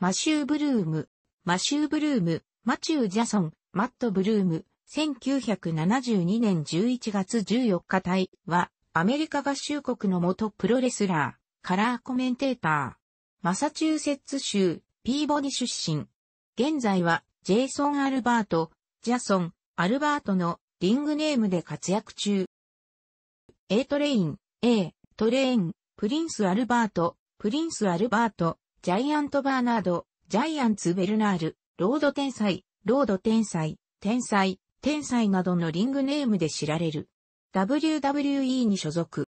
マシュー・ブルーム、マシュー・ブルーム、マチュー・ジャソン、マット・ブルーム、1972年11月14日隊は、アメリカ合衆国の元プロレスラー、カラーコメンテーター、マサチューセッツ州、ピーボディ出身。現在は、ジェイソン・アルバート、ジャソン、アルバートのリングネームで活躍中。A トレイン、A、トレイン、プリンス・アルバート、プリンス・アルバート、ジャイアント・バーナード、ジャイアンツ・ベルナール、ロード天才、ロード天才、天才、天才などのリングネームで知られる。WWE に所属。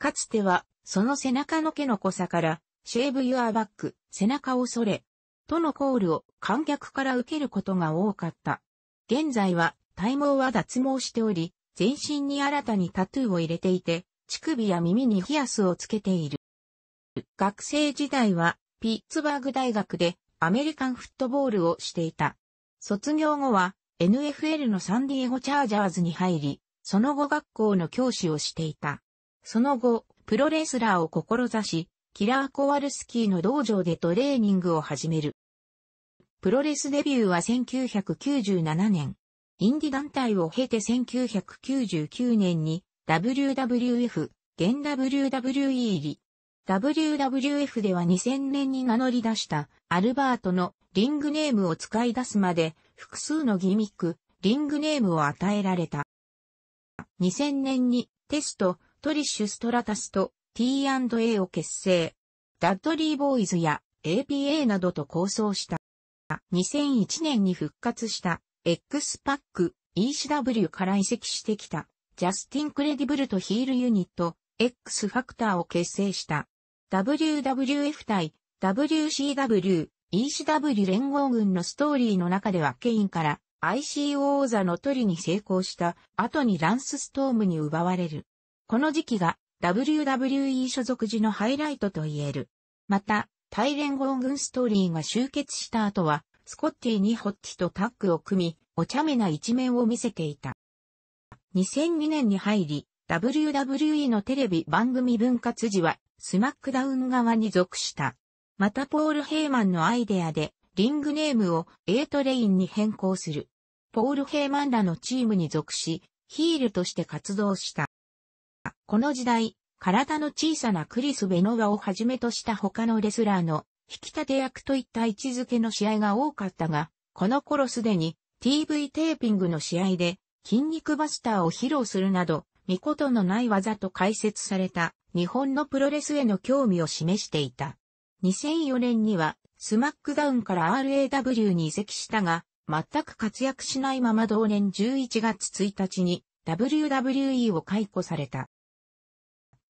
かつては、その背中の毛の濃さから、シェーブ・ユア・バック、背中をそれ、とのコールを観客から受けることが多かった。現在は、体毛は脱毛しており、全身に新たにタトゥーを入れていて、乳首や耳にヒアスをつけている。学生時代はピッツバーグ大学でアメリカンフットボールをしていた。卒業後は NFL のサンディエゴチャージャーズに入り、その後学校の教師をしていた。その後、プロレスラーを志し、キラー・コワルスキーの道場でトレーニングを始める。プロレスデビューは1997年。インディ団体を経て1999年に WWF、現 WWE 入り、WWF では2000年に名乗り出したアルバートのリングネームを使い出すまで複数のギミック、リングネームを与えられた。2000年にテスト、トリッシュ・ストラタスと T&A を結成。ダッドリー・ボーイズや APA などと構想した。2001年に復活した X パック ECW から移籍してきたジャスティン・クレディブルとヒールユニット X ファクターを結成した。WWF 対 WCW、ECW 連合軍のストーリーの中ではケインから IC o 王座の取りに成功した後にランスストームに奪われる。この時期が WWE 所属時のハイライトと言える。また、対連合軍ストーリーが集結した後は、スコッティにホッチとタッグを組み、お茶目な一面を見せていた。2002年に入り、WWE のテレビ番組分割時はスマックダウン側に属した。またポール・ヘイマンのアイデアで、リングネームを A トレインに変更する。ポール・ヘイマンらのチームに属し、ヒールとして活動した。この時代、体の小さなクリス・ベノワをはじめとした他のレスラーの引き立て役といった位置づけの試合が多かったが、この頃すでに TV テーピングの試合で筋肉バスターを披露するなど、見事のない技と解説された日本のプロレスへの興味を示していた。2004年にはスマックダウンから RAW に移籍したが、全く活躍しないまま同年11月1日に WWE を解雇された。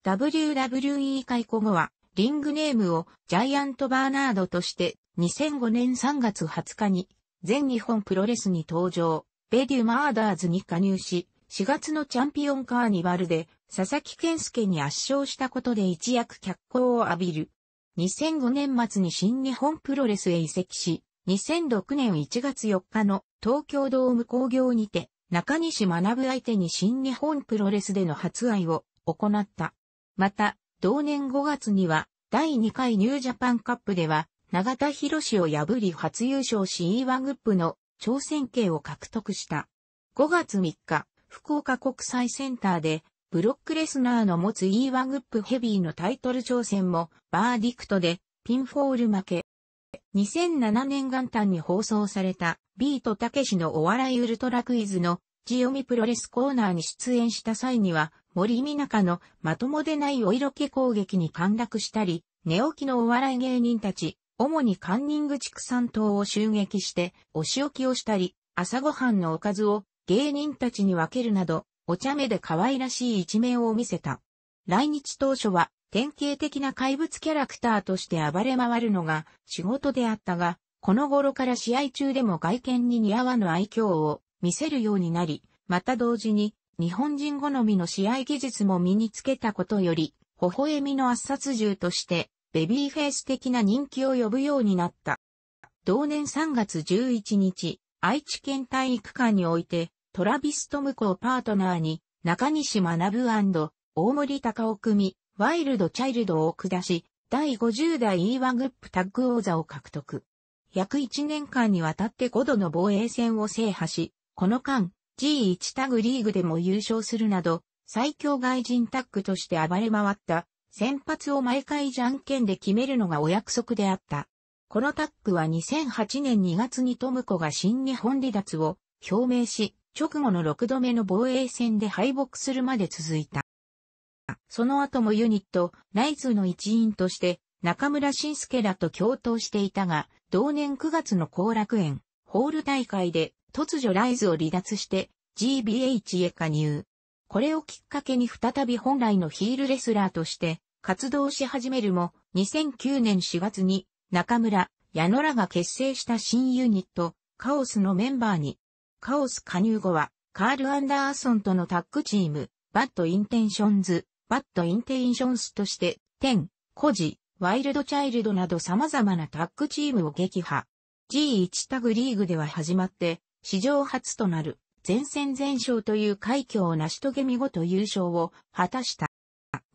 WWE 解雇後は、リングネームをジャイアントバーナードとして2005年3月20日に全日本プロレスに登場、ベデュマーダーズに加入し、4月のチャンピオンカーニバルで佐々木健介に圧勝したことで一躍脚光を浴びる。2005年末に新日本プロレスへ移籍し、2006年1月4日の東京ドーム工業にて中西学相手に新日本プロレスでの発愛を行った。また、同年5月には第2回ニュージャパンカップでは永田博士を破り初優勝し E1 グップの挑戦権を獲得した。5月3日、福岡国際センターで、ブロックレスナーの持つ E1 グップヘビーのタイトル挑戦も、バーディクトで、ピンフォール負け。2007年元旦に放送された、ビートたけしのお笑いウルトラクイズの、ジオミプロレスコーナーに出演した際には、森美中のまともでないお色気攻撃に陥落したり、寝起きのお笑い芸人たち、主にカンニング畜産党を襲撃して、お仕置きをしたり、朝ごはんのおかずを芸人たちに分けるなど、お茶目で可愛らしい一面を見せた。来日当初は典型的な怪物キャラクターとして暴れ回るのが仕事であったが、この頃から試合中でも外見に似合わぬ愛嬌を見せるようになり、また同時に日本人好みの試合技術も身につけたことより、微笑みの圧殺獣としてベビーフェイス的な人気を呼ぶようになった。同年3月11日、愛知県体育館において、トラビストムコをパートナーに、中西学大森隆を組、ワイルドチャイルドを下し、第50代 e ワグップタッグ王座を獲得。約1年間にわたって5度の防衛戦を制覇し、この間、G1 タグリーグでも優勝するなど、最強外人タッグとして暴れ回った、先発を毎回じゃんけんで決めるのがお約束であった。このタッグは2008年2月にトムコが新日本離脱を表明し、直後の6度目の防衛戦で敗北するまで続いた。その後もユニット、ライズの一員として中村晋介らと共闘していたが、同年9月の後楽園、ホール大会で突如ライズを離脱して GBH へ加入。これをきっかけに再び本来のヒールレスラーとして活動し始めるも、2009年4月に中村、矢野らが結成した新ユニット、カオスのメンバーにカオス加入後は、カール・アンダーソンとのタッグチーム、バッド・インテンションズ、バッド・インテンションスとして、テン、コジ、ワイルド・チャイルドなど様々なタッグチームを撃破。G1 タグリーグでは始まって、史上初となる、前戦全勝という快挙を成し遂げ見事優勝を果たした。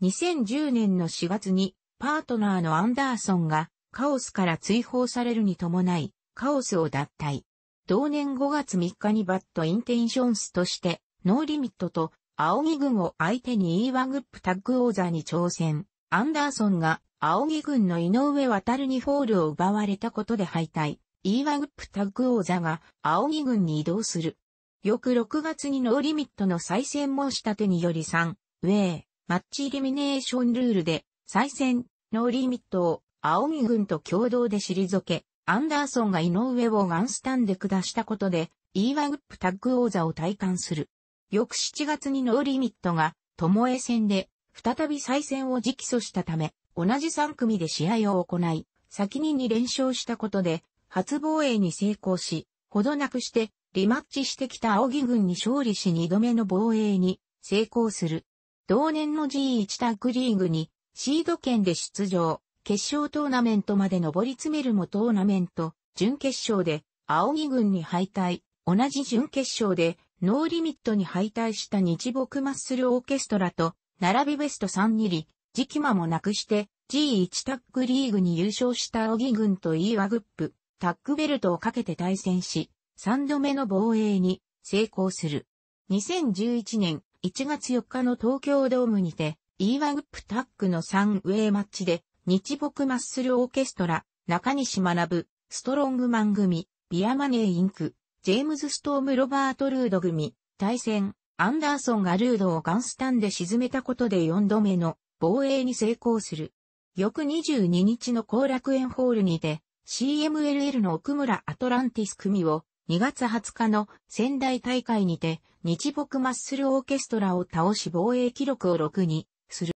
2010年の4月に、パートナーのアンダーソンが、カオスから追放されるに伴い、カオスを脱退。同年5月3日にバッドインテンションスとして、ノーリミットと、青木軍を相手に E1 グップタッグ王座に挑戦。アンダーソンが、青木軍の井上渡にフォールを奪われたことで敗退。E1 グップタッグ王座が、青木軍に移動する。翌6月にノーリミットの再戦申し立てにより3、ウェイ、マッチリミネーションルールで、再戦、ノーリミットを、青木軍と共同で退け、アンダーソンが井上をワンスタンで下したことで、e ワグップタッグ王座を体感する。翌7月にノーリミットが、巴戦で、再び再戦を直訴したため、同じ3組で試合を行い、先に2連勝したことで、初防衛に成功し、ほどなくして、リマッチしてきた青木軍に勝利し2度目の防衛に成功する。同年の G1 タッグリーグにシード権で出場。決勝トーナメントまで上り詰めるもトーナメント、準決勝で、青木軍に敗退、同じ準決勝で、ノーリミットに敗退した日木マッスルオーケストラと、並びベスト3にり、時期間もなくして、G1 タッグリーグに優勝した青木軍と E 1グップ、タッグベルトをかけて対戦し、3度目の防衛に成功する。2011年1月4日の東京ドームにて、E 1グップタッグの3ウェイマッチで、日木マッスルオーケストラ、中西学、ストロングマン組、ビアマネーインク、ジェームズ・ストーム・ロバート・ルード組、対戦、アンダーソンがルードをガンスタンで沈めたことで4度目の防衛に成功する。翌22日の後楽園ホールにて、CMLL の奥村アトランティス組を2月20日の仙台大会にて日木マッスルオーケストラを倒し防衛記録を6にする。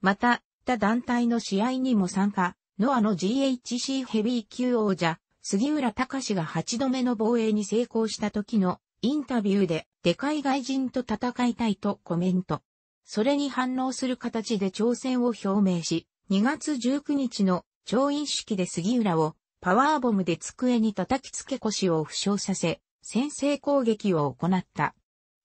また、った団体の試合にも参加、ノアの GHC ヘビー級王者、杉浦隆が8度目の防衛に成功した時のインタビューで、でかい外人と戦いたいとコメント。それに反応する形で挑戦を表明し、2月19日の調印式で杉浦をパワーボムで机に叩きつけ腰を負傷させ、先制攻撃を行った。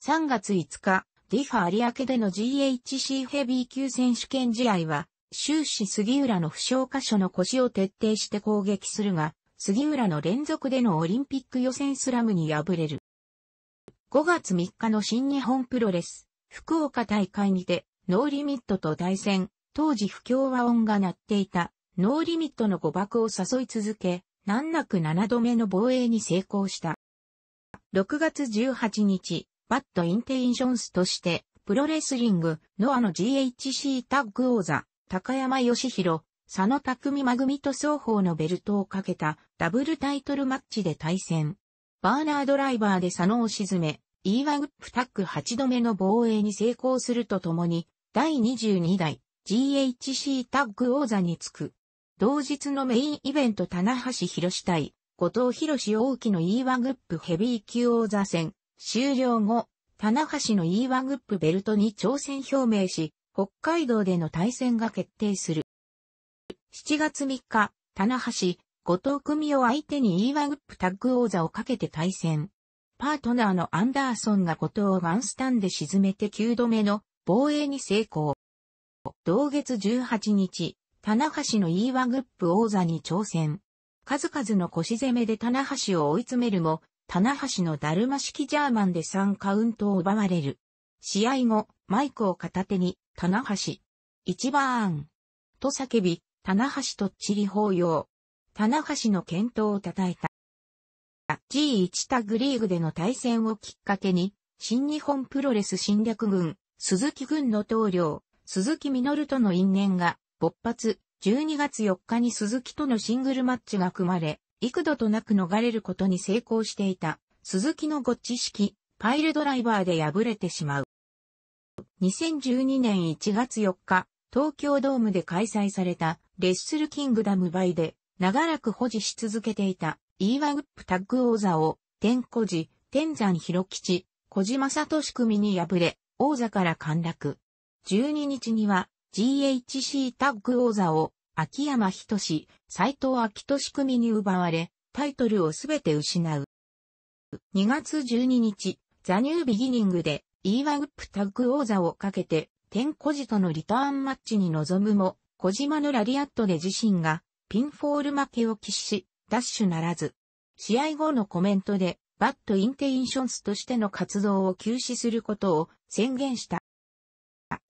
3月5日、ディファ有明での GHC ヘビー級選手権試合は、終始杉浦の負傷箇所の腰を徹底して攻撃するが、杉浦の連続でのオリンピック予選スラムに敗れる。5月3日の新日本プロレス、福岡大会にて、ノーリミットと対戦、当時不協和音が鳴っていた、ノーリミットの誤爆を誘い続け、難なく7度目の防衛に成功した。6月18日、バッドインテインションスとして、プロレスリング、ノアの GHC タッグ王座、高山義弘、佐野匠真組と双方のベルトをかけたダブルタイトルマッチで対戦。バーナードライバーで佐野を沈め、イーワグップタック8度目の防衛に成功するとともに、第22代 GHC タッグ王座につく。同日のメインイベント棚橋博対、後藤博大輝のイーワグップヘビー級王座戦、終了後、棚橋のイーワグップベルトに挑戦表明し、北海道での対戦が決定する。7月3日、棚橋、後藤組を相手に E1 グップタッグ王座をかけて対戦。パートナーのアンダーソンが後藤をガンスタンで沈めて9度目の防衛に成功。同月18日、棚橋の E1 グップ王座に挑戦。数々の腰攻めで棚橋を追い詰めるも、棚橋のダルマ式ジャーマンで3カウントを奪われる。試合後、マイクを片手に、棚橋。一番。と叫び、棚橋とっちり抱擁。棚橋の健闘を称えた。G1 タグリーグでの対戦をきっかけに、新日本プロレス侵略軍、鈴木軍の投了、鈴木実との因縁が勃発、12月4日に鈴木とのシングルマッチが組まれ、幾度となく逃れることに成功していた、鈴木のご知識、パイルドライバーで敗れてしまう。2012年1月4日、東京ドームで開催されたレッスルキングダムバイで長らく保持し続けていた e ワグップタッグ王座を天古寺、天山広吉、小島聡組に敗れ王座から陥落。12日には GHC タッグ王座を秋山仁志、斎藤明仕組に奪われタイトルをすべて失う。2月12日、ザニュービギニングでイーワウップタッグ王座をかけて、天コ児とのリターンマッチに臨むも、小島のラリアットで自身がピンフォール負けを喫し、ダッシュならず。試合後のコメントで、バッドインテインションスとしての活動を休止することを宣言した。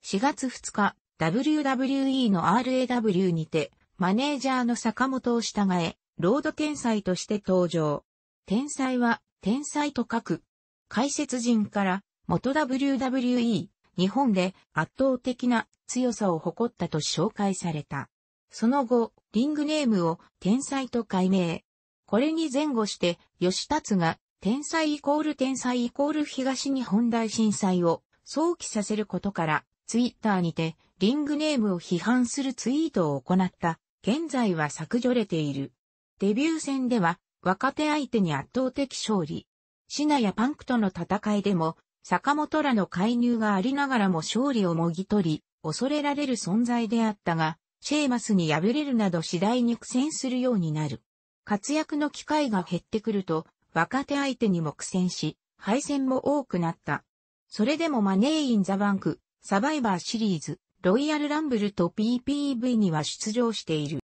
4月2日、WWE の RAW にて、マネージャーの坂本を従え、ロード天才として登場。天才は、天才と書く。解説陣から、元 WWE 日本で圧倒的な強さを誇ったと紹介された。その後、リングネームを天才と改名。これに前後して、吉達が天才イコール天才イコール東日本大震災を想起させることから、ツイッターにてリングネームを批判するツイートを行った。現在は削除れている。デビュー戦では若手相手に圧倒的勝利。シナやパンクとの戦いでも坂本らの介入がありながらも勝利をもぎ取り、恐れられる存在であったが、シェーマスに敗れるなど次第に苦戦するようになる。活躍の機会が減ってくると、若手相手にも苦戦し、敗戦も多くなった。それでもマネーインザバンク、サバイバーシリーズ、ロイヤルランブルと PPV には出場している。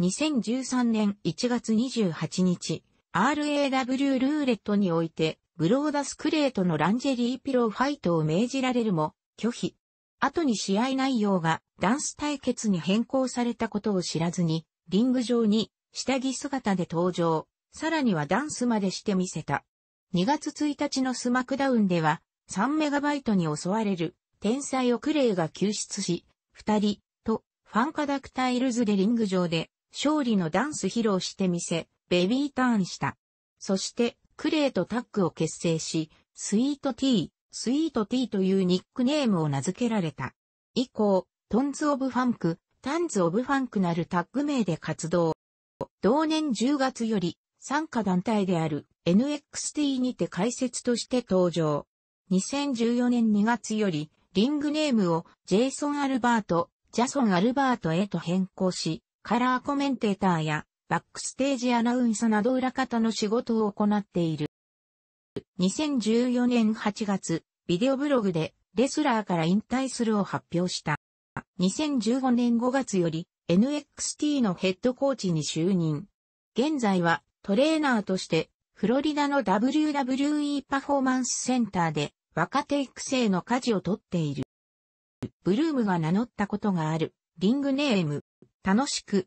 2013年1月28日、RAW ルーレットにおいて、ブローダスクレートのランジェリーピローファイトを命じられるも、拒否。後に試合内容がダンス対決に変更されたことを知らずに、リング上に下着姿で登場、さらにはダンスまでしてみせた。2月1日のスマクダウンでは、3メガバイトに襲われる天才をクレイが救出し、2人とファンカダクタイルズでリング上で勝利のダンス披露してみせ、ベビーターンした。そして、クレイとタッグを結成し、スイートティー、スイートティーというニックネームを名付けられた。以降、トンズ・オブ・ファンク、タンズ・オブ・ファンクなるタッグ名で活動。同年10月より、参加団体である NXT にて解説として登場。2014年2月より、リングネームをジェイソン・アルバート、ジャソン・アルバートへと変更し、カラーコメンテーターやバックステージアナウンサーなど裏方の仕事を行っている。2014年8月、ビデオブログでレスラーから引退するを発表した。2015年5月より NXT のヘッドコーチに就任。現在はトレーナーとしてフロリダの WWE パフォーマンスセンターで若手育成の舵を取っている。ブルームが名乗ったことがあるリングネーム、楽しく